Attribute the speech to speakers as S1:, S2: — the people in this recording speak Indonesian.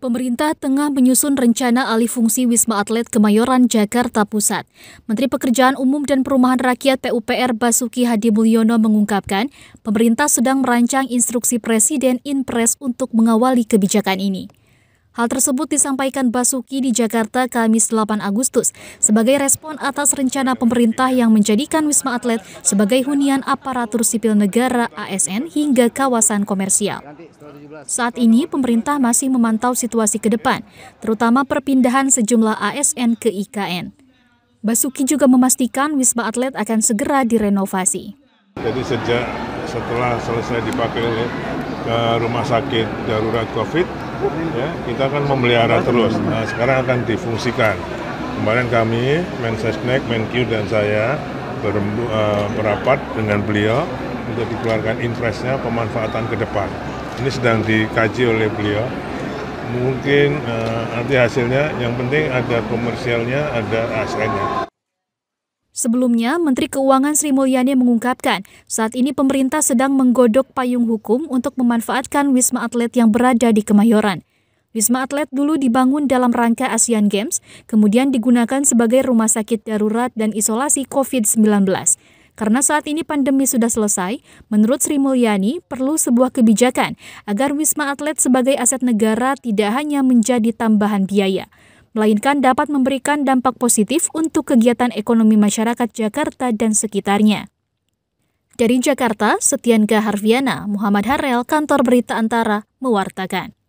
S1: Pemerintah tengah menyusun rencana alih fungsi Wisma Atlet Kemayoran, Jakarta Pusat. Menteri Pekerjaan Umum dan Perumahan Rakyat PUPR Basuki Hadi Mulyono mengungkapkan, pemerintah sedang merancang instruksi Presiden Inpres untuk mengawali kebijakan ini. Hal tersebut disampaikan Basuki di Jakarta Kamis 8 Agustus sebagai respon atas rencana pemerintah yang menjadikan Wisma Atlet sebagai hunian aparatur sipil negara ASN hingga kawasan komersial. Saat ini pemerintah masih memantau situasi ke depan, terutama perpindahan sejumlah ASN ke IKN. Basuki juga memastikan Wisma Atlet akan segera direnovasi.
S2: Jadi sejak setelah selesai dipakai oleh ke eh, rumah sakit darurat COVID, ya, kita akan memelihara terus. Nah, sekarang akan difungsikan. Kemarin kami, Mensesnek, Menkyu, dan saya berempat uh, eh, berapat dengan beliau untuk dikeluarkan interestnya pemanfaatan ke depan ini sedang dikaji oleh beliau mungkin uh, nanti hasilnya yang penting ada komersialnya ada asn
S1: Sebelumnya, Menteri Keuangan Sri Mulyani mengungkapkan, saat ini pemerintah sedang menggodok payung hukum untuk memanfaatkan wisma atlet yang berada di Kemayoran. Wisma atlet dulu dibangun dalam rangka Asian Games, kemudian digunakan sebagai rumah sakit darurat dan isolasi COVID-19. Karena saat ini pandemi sudah selesai, menurut Sri Mulyani perlu sebuah kebijakan agar Wisma Atlet sebagai aset negara tidak hanya menjadi tambahan biaya, melainkan dapat memberikan dampak positif untuk kegiatan ekonomi masyarakat Jakarta dan sekitarnya. Dari Jakarta, Setian Harviana, Muhammad Harel, Kantor Berita Antara, mewartakan.